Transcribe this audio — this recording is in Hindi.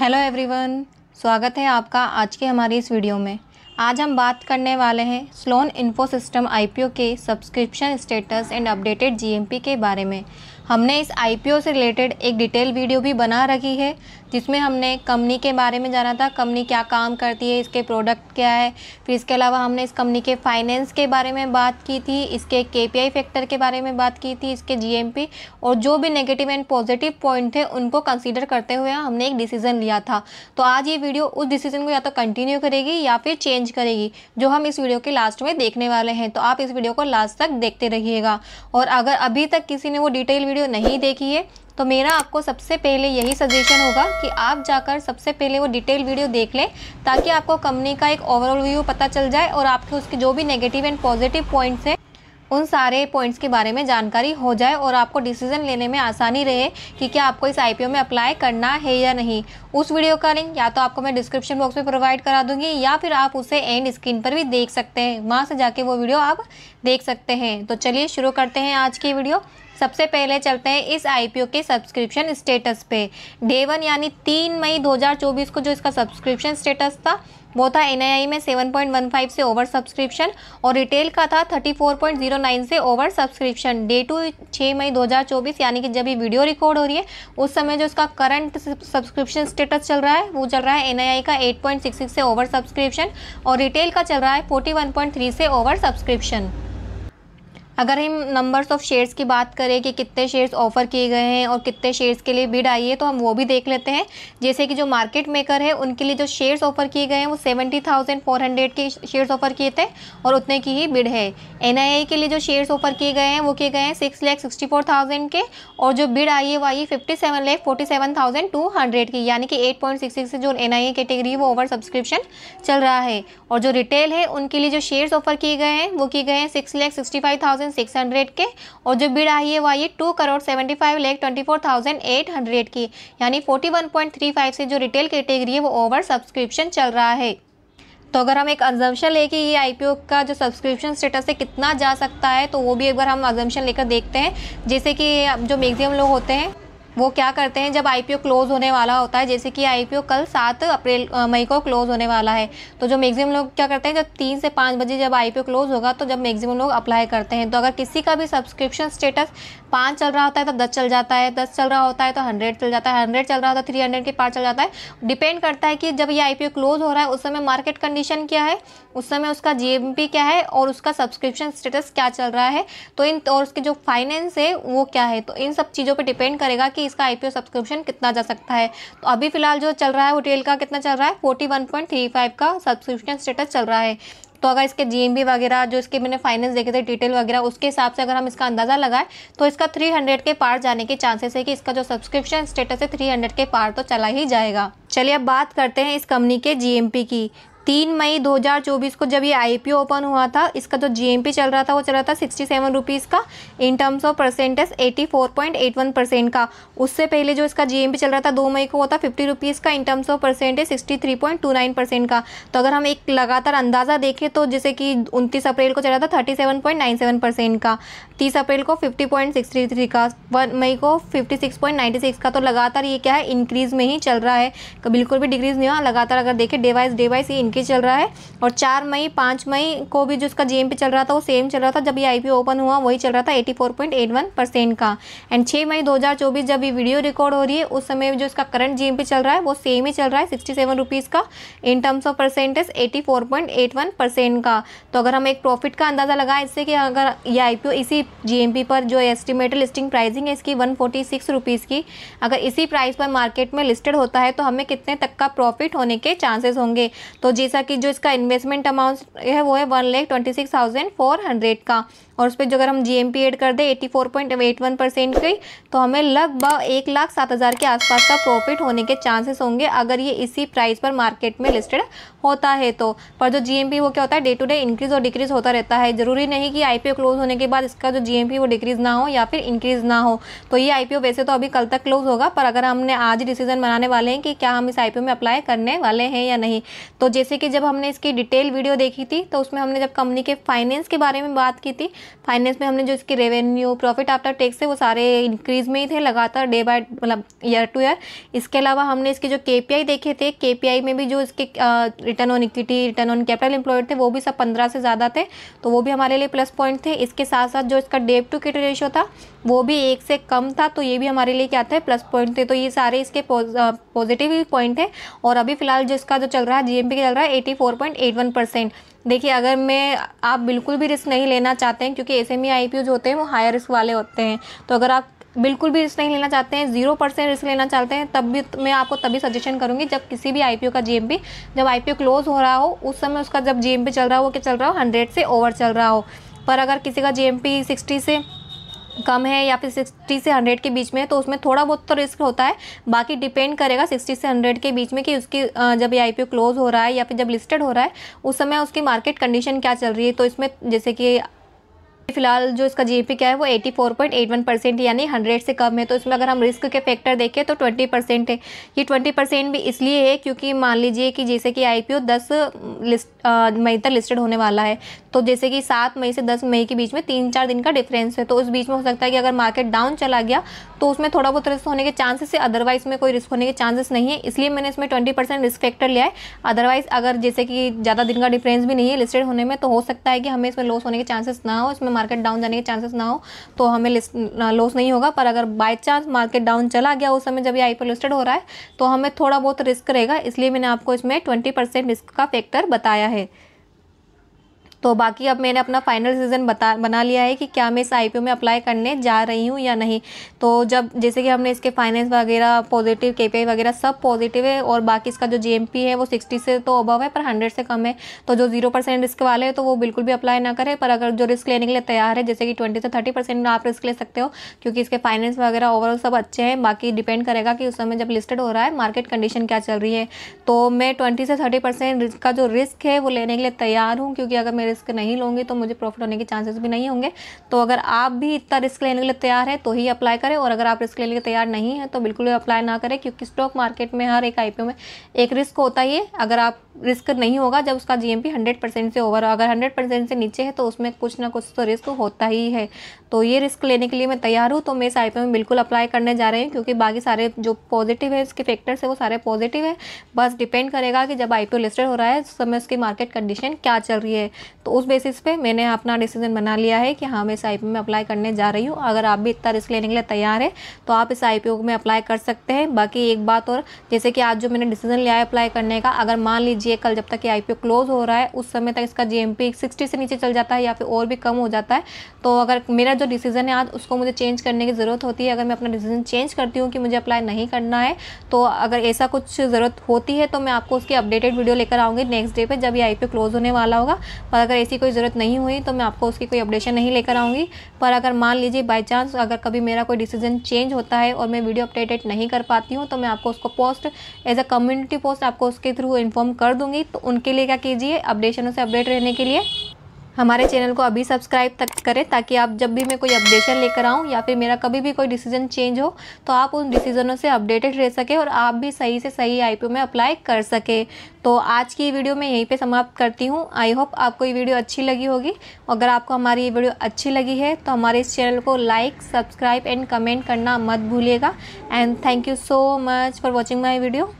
हेलो एवरीवन स्वागत है आपका आज के हमारी इस वीडियो में आज हम बात करने वाले हैं स्लोन इन्फो सिस्टम आई के subscription status and updated GMP के बारे में हमने इस आई से रिलेटेड एक डिटेल वीडियो भी बना रखी है जिसमें हमने कंपनी के बारे में जाना था कंपनी क्या काम करती है इसके प्रोडक्ट क्या है फिर इसके अलावा हमने इस कंपनी के फाइनेंस के बारे में बात की थी इसके के फैक्टर के बारे में बात की थी इसके जी और जो भी नेगेटिव एंड पॉजिटिव पॉइंट थे उनको कंसिडर करते हुए हमने एक डिसीज़न लिया था तो आज ये वीडियो उस डिसीज़न को या तो कंटिन्यू करेगी या फिर चेंज करेगी जो हम इस वीडियो के लास्ट में देखने वाले हैं तो आप इस वीडियो को लास्ट तक देखते रहिएगा और अगर अभी तक किसी ने वो डिटेल वीडियो नहीं देखी है तो मेरा आपको सबसे पहले यही सजेशन होगा कि आप जाकर सबसे पहले वो डिटेल वीडियो देख लें ताकि आपको कंपनी का एक ओवरऑल व्यू पता चल जाए और आपके उसके जो भी नेगेटिव एंड पॉजिटिव पॉइंट्स हैं उन सारे पॉइंट्स के बारे में जानकारी हो जाए और आपको डिसीजन लेने में आसानी रहे कि क्या आपको इस आईपीओ में अप्लाई करना है या नहीं उस वीडियो का लिंक या तो आपको मैं डिस्क्रिप्शन बॉक्स में प्रोवाइड करा दूंगी या फिर आप उसे एंड स्क्रीन पर भी देख सकते हैं वहाँ से जाके वो वीडियो आप देख सकते हैं तो चलिए शुरू करते हैं आज की वीडियो सबसे पहले चलते हैं इस आईपीओ के सब्सक्रिप्शन स्टेटस पे डे वन यानी तीन मई 2024 को जो इसका सब्सक्रिप्शन स्टेटस था वो था एन में 7.15 से ओवर सब्सक्रिप्शन और रिटेल का था 34.09 से ओवर सब्सक्रिप्शन डे टू 6 मई 2024 यानी कि जब ये वीडियो रिकॉर्ड हो रही है उस समय जो इसका करंट सब्सक्रिप्शन स्टेटस चल रहा है वो चल रहा है एन का 8.66 से ओवर सब्सक्रिप्शन और रिटेल का चल रहा है 41.3 से ओवर सब्सक्रिप्शन अगर हम नंबर्स ऑफ़ शेयर्स की बात करें कि कितने शेयर्स ऑफ़र किए गए हैं और कितने शेयर्स के लिए बिड आई है तो हम वो भी देख लेते हैं जैसे कि जो मार्केट मेकर है उनके लिए जो शेयर्स ऑफ़र किए गए हैं वो सेवेंटी थाउजेंड फोर हंड्रेड के शेयर्स ऑफ़र किए थे और उतने की ही बिड है एन के लिए जो शेयर्स ऑफ़र किए गए हैं वो किए गए हैं six lakh sixty four thousand के और जो बिड आई है वो आई fifty seven lakh forty seven thousand two hundred की यानी कि एट पॉइंट सिक्स सिक्स जो एन आई ए कैटेगरी है वो ओवर सब्सक्रिप्शन चल रहा है और जो रिटेल है उनके लिए जो शेयर्स ऑफ़र किए गए हैं वो किए गए हैं six lakh sixty five thousand thousand six hundred के और जो बिड आई है वो आई two crore seventy five lakh twenty four thousand eight hundred की यानी forty one point three five से जो रिटेल कैटेगरी है वो ओवर सब्सक्रिप्शन चल रहा है तो अगर हम एक अजम्पन ले कि ये आईपीओ का जो सब्सक्रिप्शन स्टेटस है कितना जा सकता है तो वो भी एक बार हम अजम्पन लेकर देखते हैं जैसे कि जो मैक्सिमम लोग होते हैं वो क्या करते हैं जब आईपीओ क्लोज़ होने वाला होता है जैसे कि आईपीओ कल सात अप्रैल मई को क्लोज़ होने वाला है तो जो मैक्सिमम लोग क्या करते हैं जब तीन से पाँच बजे जब आईपीओ क्लोज़ होगा तो जब मैक्सिमम लोग अप्लाई करते हैं तो अगर किसी का भी सब्सक्रिप्शन स्टेटस पाँच चल रहा होता है तो दस चल जाता है दस चल रहा होता है तो हंड्रेड चल जाता है हंड्रेड चल रहा होता है थ्री हंड्रेड के पार चल जाता है डिपेंड करता है कि जब ये आईपीओ क्लोज़ हो रहा है उस समय मार्केट कंडीशन क्या है उस समय उसका जीएमपी क्या है और उसका सब्सक्रिप्शन स्टेटस क्या चल रहा है तो इन और उसके जो फाइनेंस है वो क्या है तो इन सब चीज़ों पर डिपेंड करेगा कि इसका आईपीओ सब्सक्रिप्शन कितना जा सकता है तो अभी फिलहाल जो चल रहा है होटेल का कितना चल रहा है फोर्टी का सब्सक्रिप्शन स्टेटस चल रहा है तो अगर इसके जीएमबी वगैरह जो इसके मैंने फाइनेंस देखे थे डिटेल वगैरह उसके हिसाब से अगर हम इसका अंदाज़ा लगाएं तो इसका 300 के पार जाने के चांसेस है कि इसका जो सब्सक्रिप्शन स्टेटस है 300 के पार तो चला ही जाएगा चलिए अब बात करते हैं इस कंपनी के जीएमपी की तीन मई 2024 को जब ये आई ओपन हुआ था इसका जो जीएमपी चल रहा था वो चल रहा था सिक्सटी सेवन रुपीज़ का in terms of percentage eighty four point eight one percent का उससे पहले जो इसका जीएमपी चल रहा था दो मई को वो था फिफ्टी रुपीज़ का in terms of percentage sixty three point two nine percent का तो अगर हम एक लगातार अंदाज़ा देखें तो जैसे कि उनतीस अप्रैल को चल रहा था thirty seven point nine seven percent का तीस अप्रैल को फिफ्टी पॉइंट थ्री का वन मई को फिफ्टी सिक्स पॉइंट सिक्स का तो लगातार ये क्या है इंक्रीज़ में ही चल रहा है बिल्कुल भी डिक्रीज़ नहीं हुआ लगातार अगर देखें डे वाइज डे वाइज ये के चल रहा है और चार मई पाँच मई को भी जो उसका जी चल रहा था वो सेम चल रहा था जब ये आई ओपन हुआ वही चल रहा था एटी का एंड छः मई दो जब ये वीडियो रिकॉर्ड हो रही है उस समय जो इसका करंट जी चल रहा है वो सेम ही चल रहा है सिक्सटी सेवन का in terms of percentage eighty का तो अगर हम एक प्रॉफिट का अंदाज़ा लगाए इससे कि अगर ये आई इसी जी पर जो एस्टिमेटेड लिस्टिंग प्राइसिंग है इसकी वन फोर्टी की अगर इसी प्राइस पर मार्केट में लिस्टेड होता है तो हमें कितने तक का प्रॉफिट होने के चांसेस होंगे तो जी जैसा कि जो इसका इन्वेस्टमेंट अमाउंट है वो है one lakh twenty six thousand four hundred का और उस पर जो अगर हम जी एम पी एड कर दें eighty four point eight one percent की तो हमें लगभग एक लाख सात हज़ार के आसपास का प्रॉफिट होने के चांसेस होंगे अगर ये इसी प्राइस पर मार्केट में लिस्टेड होता है तो पर जो जी वो क्या होता है डे टू डे इंक्रीज़ और डिक्रीज़ होता रहता है ज़रूरी नहीं कि आई क्लोज़ होने के बाद इसका जो जी वो डिक्रीज़ ना हो या फिर इंक्रीज़ ना हो तो ये आई वैसे तो अभी कल तक क्लोज़ होगा पर अगर हमने आज डिसीजन बनाने वाले हैं कि क्या हम इस आई में अप्लाई करने वाले हैं या नहीं तो जैसे कि जब हमने इसकी डिटेल वीडियो देखी थी तो उसमें हमने जब कंपनी के फाइनेंस के बारे में बात की थी फाइनेंस में हमने जो इसके रेवेन्यू प्रॉफिट आफ्टर टैक्स है वो सारे इंक्रीज में ही थे लगातार डे बाय मतलब ईयर टू ईयर इसके अलावा हमने इसके जो के देखे थे के में भी जो इसके return on equity return on capital employed थे वो भी सब पंद्रह से ज़्यादा थे तो वो भी हमारे लिए प्लस पॉइंट थे इसके साथ साथ जो इसका डेप टू किट रेशो था वो भी एक से कम था तो ये भी हमारे लिए क्या था प्लस पॉइंट थे तो ये सारे इसके पॉजिटिव पॉइंट थे और अभी फिलहाल जिसका जो चल रहा है जीएमपी का चल रहा है eighty four point eight one percent देखिए अगर मैं आप बिल्कुल भी रिस्क नहीं लेना चाहते हैं क्योंकि एस एम e, जो होते हैं वो हायर रिस्क वाले होते हैं तो अगर आप बिल्कुल भी रिस्क नहीं लेना चाहते हैं जीरो परसेंट रिस्क लेना चाहते हैं तब भी मैं आपको तभी सजेशन करूँगी जब किसी भी आईपीओ का जीएमपी जब आईपीओ क्लोज हो रहा हो उस समय उसका जब जीएमपी चल रहा हो वो क्या चल रहा हो हंड्रेड से ओवर चल रहा हो पर अगर किसी का जीएमपी सिक्सटी से कम है या फिर 60 से 100 के बीच में है तो उसमें थोड़ा बहुत तो रिस्क होता है बाकी डिपेंड करेगा 60 से 100 के बीच में कि उसकी जब ये आई क्लोज हो रहा है या फिर जब लिस्टेड हो रहा है उस समय उसकी मार्केट कंडीशन क्या चल रही है तो इसमें जैसे कि फिलहाल जो इसका जीपी क्या है वो 84.81 परसेंट यानी 100 से कम है तो इसमें अगर हम रिस्क के फैक्टर देखें तो 20 परसेंट है ये 20 परसेंट भी इसलिए है क्योंकि मान लीजिए कि जैसे कि आईपीओ 10 लिस्ट मई तक लिस्टेड होने वाला है तो जैसे कि सात मई से दस मई के बीच में तीन चार दिन का डिफरेंस है तो उस बीच में हो सकता है कि अगर मार्केट डाउन चला गया तो उसमें थोड़ा बहुत रिस्क होने के चांसेस है अदरवाइज में कोई रिस्क होने के चांसेस नहीं है इसलिए मैंने इसमें ट्वेंटी परसेंट रिस्क फैक्टर लिया है अदरवाइज अगर जैसे कि ज़्यादा दिन का डिफरेंस भी नहीं है लिस्टेड होने में तो हो सकता है कि हमें इसमें लॉस होने के चांसेस ना हो इसमें मार्केट डाउन जाने के चांसेस ना हो तो हमें लॉस नहीं होगा पर अगर बाई चांस मार्केट डाउन चला गया उस समय जब ये आई लिस्टेड हो रहा है तो हमें थोड़ा बहुत रिस्क रहेगा इसलिए मैंने आपको इसमें ट्वेंटी रिस्क का फैक्टर बताया है तो बाकी अब मैंने अपना फाइनल डिसीजन बता बना लिया है कि क्या मैं इस आई में अप्लाई करने जा रही हूँ या नहीं तो जब जैसे कि हमने इसके फाइनेंस वगैरह पॉजिटिव के वगैरह सब पॉजिटिव है और बाकी इसका जो जी है वो सिक्सटी से तो अबव है पर हंड्रेड से कम है तो जो जीरो परसेंट रिस्क वाले हैं तो वो बिल्कुल भी अप्लाई ना करें पर अगर जो रिस्क लेने के लिए तैयार है जैसे कि ट्वेंटी से थर्टी परसेंट आप रिस्क ले सकते हो क्योंकि इसके फाइनेंस वगैरह ओवरऑल सब अच्छे हैं बाकी डिपेंड करेगा कि उस समय जब लिस्टेड हो रहा है मार्केट कंडीशन क्या चल रही है तो मैं ट्वेंटी से थर्टी परसेंट का जो रिस्क है वो लेने के लिए तैयार हूँ क्योंकि अगर मेरे रिस्क नहीं लूँगी तो मुझे प्रॉफिट होने के चांसेस भी नहीं होंगे तो अगर आप भी इतना रिस्क लेने के लिए तैयार है तो ही अप्लाई करें और अगर आप रिस्क लेने के लिए तैयार नहीं है तो बिल्कुल अप्लाई ना करें क्योंकि स्टॉक मार्केट में हर एक आई में एक रिस्क होता ही है अगर आप रिस्क नहीं होगा जब उसका जी एम से ओवर अगर हंड्रेड से नीचे है तो उसमें कुछ ना कुछ तो रिस्क होता ही है तो ये रिस्क लेने के लिए मैं तैयार हूँ तो मैं इस आई में बिल्कुल अप्लाई करने जा रही हूँ क्योंकि बाकी सारे जो पॉजिटिव है इसके फैक्टर्स है वो सारे पॉजिटिव है बस डिपेंड करेगा कि जब आई लिस्टेड हो रहा है उस तो समय उसकी मार्केट कंडीशन क्या चल रही है तो उस बेसिस पे मैंने अपना डिसीजन बना लिया है कि हाँ मैं इस आई में अप्लाई करने जा रही हूँ अगर आप भी इतना रिस्क लेने के लिए तैयार है तो आप इस आई में अप्लाई कर सकते हैं बाकी एक बात और जैसे कि आज जो मैंने डिसीजन लिया है अप्लाई करने का अगर मान लीजिए कल जब तक ये आई क्लोज़ हो रहा है उस समय तक इसका जी एम से नीचे चल जाता है या फिर और भी कम हो जाता है तो अगर मेरा जो डिसीज़न है आज उसको मुझे चेंज करने की ज़रूरत होती है अगर मैं अपना डिसीजन चेंज करती हूँ कि मुझे अप्लाई नहीं करना है तो अगर ऐसा कुछ ज़रूरत होती है तो मैं आपको उसकी अपडेटेड वीडियो लेकर आऊँगी नेक्स्ट डे पर जब ये आई क्लोज़ होने वाला होगा पर अगर अगर ऐसी कोई ज़रूरत नहीं हुई तो मैं आपको उसकी कोई अपडेशन नहीं लेकर आऊँगी पर अगर मान लीजिए बाई चांस अगर कभी मेरा कोई डिसीजन चेंज होता है और मैं वीडियो अपडेटेड नहीं कर पाती हूँ तो मैं आपको उसको post as a community post आपको उसके थ्रू इन्फॉर्म कर दूँगी तो उनके लिए क्या कीजिए अपडेशनों से अपडेट रहने के लिए हमारे चैनल को अभी सब्सक्राइब तक करें ताकि आप जब भी मैं कोई अपडेशन लेकर आऊँ या फिर मेरा कभी भी कोई डिसीजन चेंज हो तो आप उन डिसीजनों से अपडेटेड रह सके और आप भी सही से सही आई में अप्लाई कर सके तो आज की वीडियो मैं यहीं पे समाप्त करती हूँ आई होप आपको ये वीडियो अच्छी लगी होगी अगर आपको हमारी ये वीडियो अच्छी लगी है तो हमारे इस चैनल को लाइक सब्सक्राइब एंड कमेंट करना मत भूलिएगा and thank you so much for watching my video